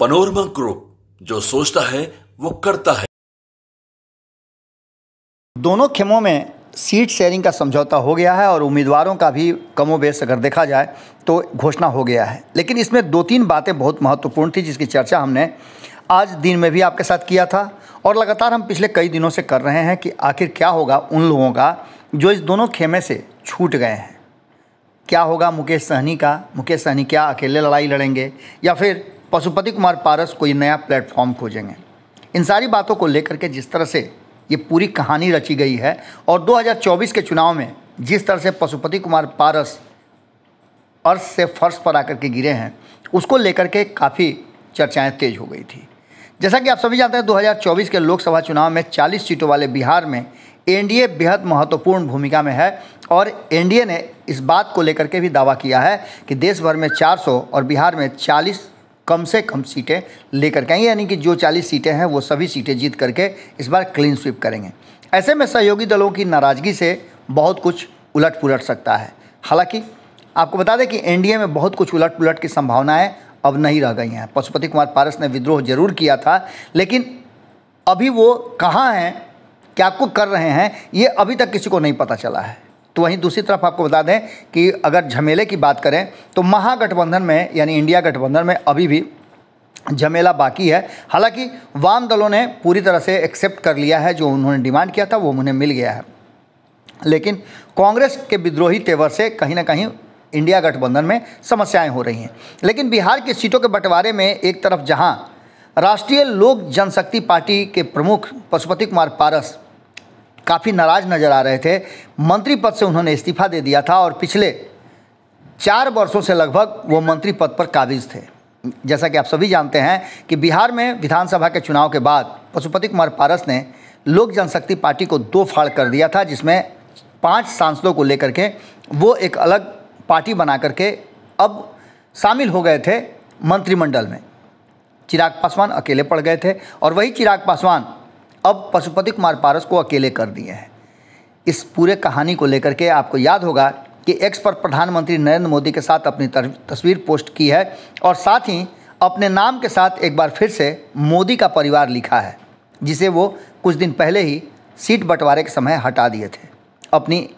panorama group जो सोचता है वो करता है दोनों खेमों में सीट शेयरिंग का समझौता हो गया है और उम्मीदवारों का भी कमोबेश अगर देखा जाए तो घोषणा हो गया है लेकिन इसमें दो तीन बातें बहुत महत्वपूर्ण थी जिसकी चर्चा हमने आज दिन में भी आपके साथ किया था और लगातार हम पिछले कई दिनों से कर रहे हैं कि आखिर क्या होगा उन लोगों का जो इस दोनों खेमे से छूट गए हैं क्या होगा मुकेश सहनी का मुकेश सहनी क्या अकेले लड़ाई लड़ेंगे या फिर पशुपति कुमार पारस कोई नया प्लेटफॉर्म खोजेंगे इन सारी बातों को लेकर के जिस तरह से ये पूरी कहानी रची गई है और 2024 के चुनाव में जिस तरह से पशुपति कुमार पारस अर्श से फर्श पर आकर के गिरे हैं उसको लेकर के काफ़ी चर्चाएं तेज हो गई थी जैसा कि आप सभी जानते हैं 2024 के लोकसभा चुनाव में 40 सीटों वाले बिहार में एनडीए बेहद महत्वपूर्ण भूमिका में है और एनडीए ने इस बात को लेकर के भी दावा किया है कि देश भर में 400 और बिहार में 40 कम से कम सीटें लेकर के आएंगे यानी कि जो 40 सीटें हैं वो सभी सीटें जीत करके इस बार क्लीन स्वीप करेंगे ऐसे में सहयोगी दलों की नाराज़गी से बहुत कुछ उलट पुलट सकता है हालांकि आपको बता दें कि एनडीए में बहुत कुछ उलट पुलट की संभावनाएँ अब नहीं रह गई हैं पशुपति कुमार पारस ने विद्रोह जरूर किया था लेकिन अभी वो कहाँ हैं क्या आपको कर रहे हैं ये अभी तक किसी को नहीं पता चला है तो वहीं दूसरी तरफ आपको बता दें कि अगर झमेले की बात करें तो महागठबंधन में यानी इंडिया गठबंधन में अभी भी झमेला बाकी है हालांकि वाम दलों ने पूरी तरह से एक्सेप्ट कर लिया है जो उन्होंने डिमांड किया था वो उन्हें मिल गया है लेकिन कांग्रेस के विद्रोही तेवर से कहीं ना कहीं इंडिया गठबंधन में समस्याएं हो रही हैं लेकिन बिहार की सीटों के बंटवारे में एक तरफ जहां राष्ट्रीय लोक जनशक्ति पार्टी के प्रमुख पशुपति कुमार पारस काफ़ी नाराज नजर आ रहे थे मंत्री पद से उन्होंने इस्तीफा दे दिया था और पिछले चार वर्षों से लगभग वो मंत्री पद पर काबिज थे जैसा कि आप सभी जानते हैं कि बिहार में विधानसभा के चुनाव के बाद पशुपति कुमार पारस ने लोक जनशक्ति पार्टी को दो फाड़ कर दिया था जिसमें पांच सांसदों को लेकर के वो एक अलग पार्टी बना करके अब शामिल हो गए थे मंत्रिमंडल में चिराग पासवान अकेले पड़ गए थे और वही चिराग पासवान अब पशुपति कुमार पारस को अकेले कर दिए हैं इस पूरे कहानी को लेकर के आपको याद होगा कि एक्स पर प्रधानमंत्री नरेंद्र मोदी के साथ अपनी तस्वीर पोस्ट की है और साथ ही अपने नाम के साथ एक बार फिर से मोदी का परिवार लिखा है जिसे वो कुछ दिन पहले ही सीट बंटवारे के समय हटा दिए थे अपनी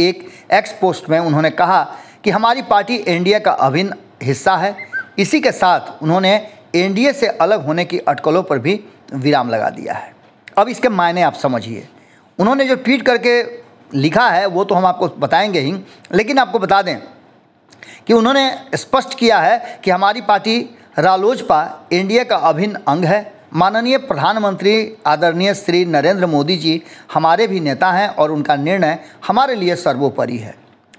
एक एक्स पोस्ट में उन्होंने कहा कि हमारी पार्टी एनडीए का अभिन्न हिस्सा है इसी के साथ उन्होंने एनडीए से अलग होने की अटकलों पर भी विराम लगा दिया है अब इसके मायने आप समझिए उन्होंने जो ट्वीट करके लिखा है वो तो हम आपको बताएंगे ही लेकिन आपको बता दें कि उन्होंने स्पष्ट किया है कि हमारी पार्टी रालोजपा एनडीए का अभिन्न अंग है माननीय प्रधानमंत्री आदरणीय श्री नरेंद्र मोदी जी हमारे भी नेता हैं और उनका निर्णय हमारे लिए सर्वोपरि है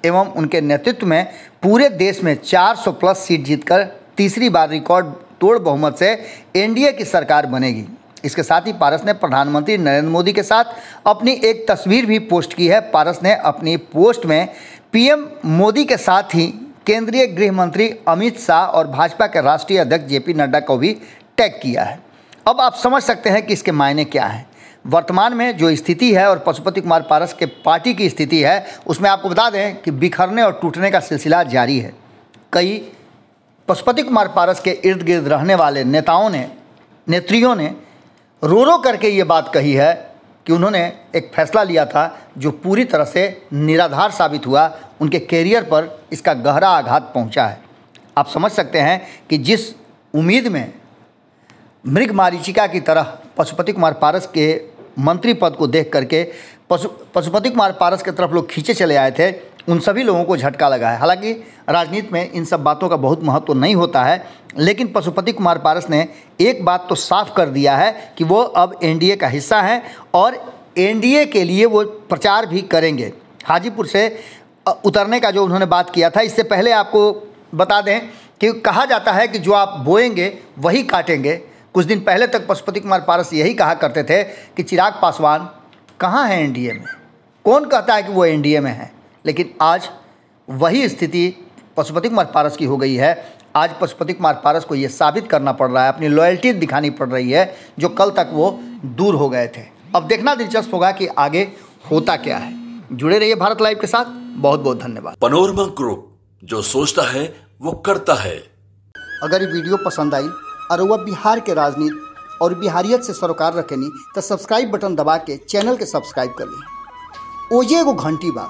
एवं उनके नेतृत्व में पूरे देश में 400 प्लस सीट जीतकर तीसरी बार रिकॉर्ड तोड़ बहुमत से एनडीए की सरकार बनेगी इसके साथ ही पारस ने प्रधानमंत्री नरेंद्र मोदी के साथ अपनी एक तस्वीर भी पोस्ट की है पारस ने अपनी पोस्ट में पीएम मोदी के साथ ही केंद्रीय गृह मंत्री अमित शाह और भाजपा के राष्ट्रीय अध्यक्ष जेपी नड्डा को भी टैग किया है अब आप समझ सकते हैं कि इसके मायने क्या हैं वर्तमान में जो स्थिति है और पशुपति कुमार पारस के पार्टी की स्थिति है उसमें आपको बता दें कि बिखरने और टूटने का सिलसिला जारी है कई पशुपति कुमार पारस के इर्द गिर्द रहने वाले नेताओं ने नेत्रियों ने रो रो करके ये बात कही है कि उन्होंने एक फैसला लिया था जो पूरी तरह से निराधार साबित हुआ उनके कैरियर पर इसका गहरा आघात पहुंचा है आप समझ सकते हैं कि जिस उम्मीद में मृग मारीचिका की तरह पशुपति कुमार पारस के मंत्री पद को देख करके पशु पशुपति कुमार पारस की तरफ लोग खींचे चले आए थे उन सभी लोगों को झटका लगा है हालांकि राजनीति में इन सब बातों का बहुत महत्व नहीं होता है लेकिन पशुपति कुमार पारस ने एक बात तो साफ कर दिया है कि वो अब एनडीए का हिस्सा हैं और एनडीए के लिए वो प्रचार भी करेंगे हाजीपुर से उतरने का जो उन्होंने बात किया था इससे पहले आपको बता दें कि कहा जाता है कि जो आप बोएंगे वही काटेंगे कुछ दिन पहले तक पशुपति कुमार पारस यही कहा करते थे कि चिराग पासवान कहाँ हैं एनडीए में कौन कहता है कि वो एनडीए में हैं लेकिन आज वही स्थिति पशुपति कुमार पारस की हो गई है आज पशुपति कुमार पारस को ये साबित करना पड़ रहा है अपनी लॉयल्टी दिखानी पड़ रही है जो कल तक वो दूर हो गए थे अब देखना दिलचस्प होगा कि आगे होता क्या है जुड़े रहिए भारत लाइव के साथ बहुत बहुत धन्यवाद पनोरमा ग्रुप जो सोचता है वो करता है अगर ये वीडियो पसंद आई और वह बिहार के राजनीति और बिहारियत से सरोकार रखेनी तो सब्सक्राइब बटन दबा के चैनल के सब्सक्राइब कर ली ओजे को घंटी बा